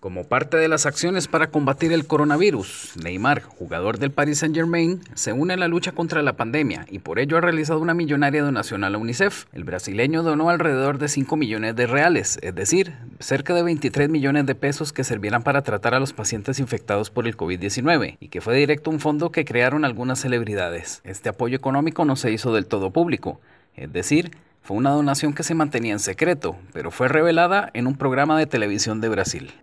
Como parte de las acciones para combatir el coronavirus, Neymar, jugador del Paris Saint-Germain, se une a la lucha contra la pandemia y por ello ha realizado una millonaria donación a la UNICEF. El brasileño donó alrededor de 5 millones de reales, es decir, cerca de 23 millones de pesos que servirán para tratar a los pacientes infectados por el COVID-19 y que fue directo un fondo que crearon algunas celebridades. Este apoyo económico no se hizo del todo público, es decir, fue una donación que se mantenía en secreto, pero fue revelada en un programa de televisión de Brasil.